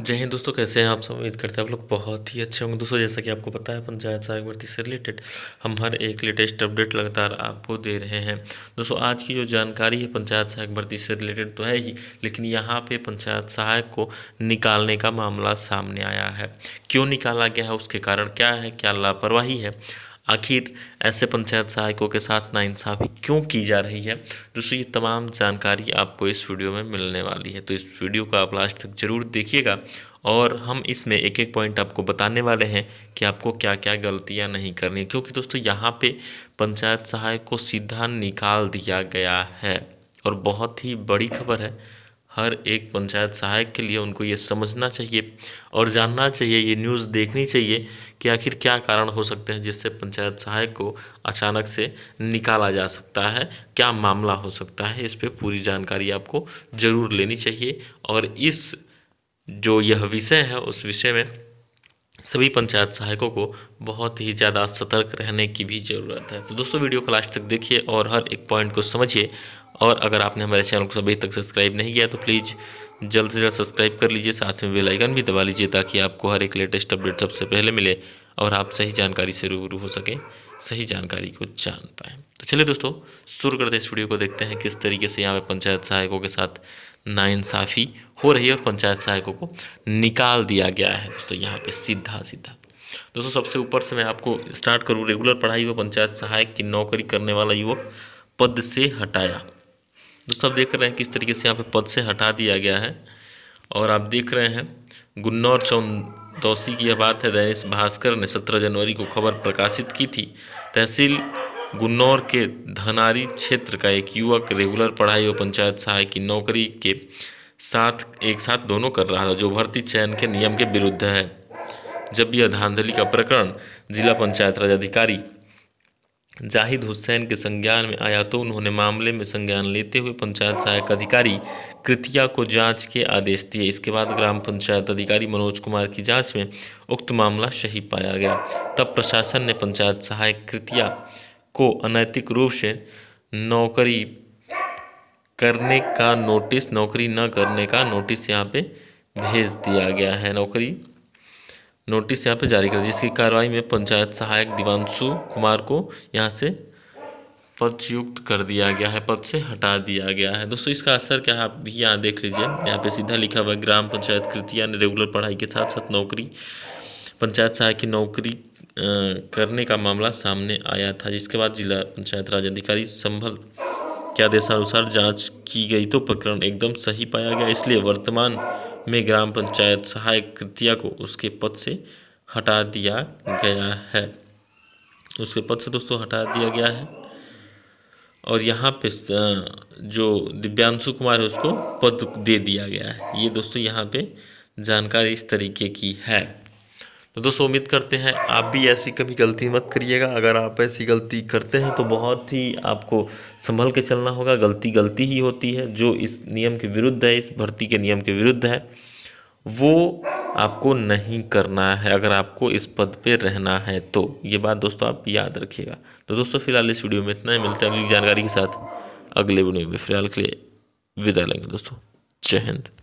जय हिंद दोस्तों कैसे हैं आप सब उम्मीद करते हैं आप लोग बहुत ही अच्छे होंगे दोस्तों जैसा कि आपको पता है पंचायत सहायक भर्ती से रिलेटेड हम हर एक लेटेस्ट अपडेट लगातार आपको दे रहे हैं दोस्तों आज की जो जानकारी है पंचायत सहायक भर्ती से रिलेटेड तो है ही लेकिन यहाँ पे पंचायत सहायक को निकालने का मामला सामने आया है क्यों निकाला गया है उसके कारण क्या है क्या लापरवाही है आखिर ऐसे पंचायत सहायकों के साथ नाइंसाफ़ी क्यों की जा रही है दोस्तों ये तमाम जानकारी आपको इस वीडियो में मिलने वाली है तो इस वीडियो को आप लास्ट तक ज़रूर देखिएगा और हम इसमें एक एक पॉइंट आपको बताने वाले हैं कि आपको क्या क्या गलतियां नहीं करनी क्योंकि दोस्तों यहाँ पे पंचायत सहायक को सीधा निकाल दिया गया है और बहुत ही बड़ी खबर है हर एक पंचायत सहायक के लिए उनको ये समझना चाहिए और जानना चाहिए ये न्यूज़ देखनी चाहिए कि आखिर क्या कारण हो सकते हैं जिससे पंचायत सहायक को अचानक से निकाला जा सकता है क्या मामला हो सकता है इस पर पूरी जानकारी आपको ज़रूर लेनी चाहिए और इस जो यह विषय है उस विषय में सभी पंचायत सहायकों को बहुत ही ज़्यादा सतर्क रहने की भी ज़रूरत है तो दोस्तों वीडियो को लास्ट तक देखिए और हर एक पॉइंट को समझिए और अगर आपने हमारे चैनल को अभी तक सब्सक्राइब नहीं किया तो प्लीज़ जल्द से जल्द सब्सक्राइब कर लीजिए साथ में बेल आइकन भी दबा लीजिए ताकि आपको हर एक लेटेस्ट अपडेट सबसे पहले मिले और आप सही जानकारी से रूबरू हो सकें सही जानकारी को जान पाएँ तो चलिए दोस्तों शुरू करते हैं इस वीडियो को देखते हैं किस तरीके से यहाँ पर पंचायत सहायकों के साथ नाइंसाफ़ी हो रही है और पंचायत सहायकों को निकाल दिया गया है दोस्तों यहाँ पर सीधा सीधा दोस्तों सबसे ऊपर से मैं आपको स्टार्ट करूँ रेगुलर पढ़ाई व पंचायत सहायक की नौकरी करने वाला युवक पद से हटाया दोस्तों आप देख रहे हैं किस तरीके से यहाँ पे पद से हटा दिया गया है और आप देख रहे हैं गुन्नौर चौदौसी की यह बात है दैनिक भास्कर ने 17 जनवरी को खबर प्रकाशित की थी तहसील गुन्नौर के धनारी क्षेत्र का एक युवक रेगुलर पढ़ाई और पंचायत सहायक की नौकरी के साथ एक साथ दोनों कर रहा था जो भर्ती चयन के नियम के विरुद्ध है जब यह धांधली का प्रकरण जिला पंचायत राज अधिकारी जाहिद हुसैन के संज्ञान में आया तो उन्होंने मामले में संज्ञान लेते हुए पंचायत सहायक अधिकारी कृतिया को जांच के आदेश दिए इसके बाद ग्राम पंचायत अधिकारी मनोज कुमार की जांच में उक्त मामला सही पाया गया तब प्रशासन ने पंचायत सहायक कृतिया को अनैतिक रूप से नौकरी करने का नोटिस नौकरी न करने का नोटिस यहाँ पे भेज दिया गया है नौकरी नोटिस यहाँ पे जारी कर जिसकी कार्रवाई में पंचायत सहायक दिवानशु कुमार को यहाँ से पदयुक्त कर दिया गया है पद से हटा दिया गया है दोस्तों इसका असर क्या है आप भी यहाँ देख लीजिए यहाँ पे सीधा लिखा हुआ है ग्राम पंचायत कृतिया ने रेगुलर पढ़ाई के साथ साथ नौकरी पंचायत सहायक की नौकरी करने का मामला सामने आया था जिसके बाद जिला पंचायत राज अधिकारी संभल के आदेशानुसार जाँच की गई तो प्रकरण एकदम सही पाया गया इसलिए वर्तमान में ग्राम पंचायत सहायक कृतिया को उसके पद से हटा दिया गया है उसके पद से दोस्तों हटा दिया गया है और यहाँ पे जो दिव्यांशु कुमार है उसको पद दे दिया गया है ये दोस्तों यहाँ पे जानकारी इस तरीके की है तो दोस्तों उम्मीद करते हैं आप भी ऐसी कभी गलती मत करिएगा अगर आप ऐसी गलती करते हैं तो बहुत ही आपको संभल के चलना होगा गलती गलती ही होती है जो इस नियम के विरुद्ध है इस भर्ती के नियम के विरुद्ध है वो आपको नहीं करना है अगर आपको इस पद पे रहना है तो ये बात दोस्तों आप याद रखिएगा तो दोस्तों फिलहाल इस वीडियो में इतना ही मिलता है अगली जानकारी के साथ अगले वीडियो में फिलहाल के लिए विदा लेंगे दोस्तों जय हिंद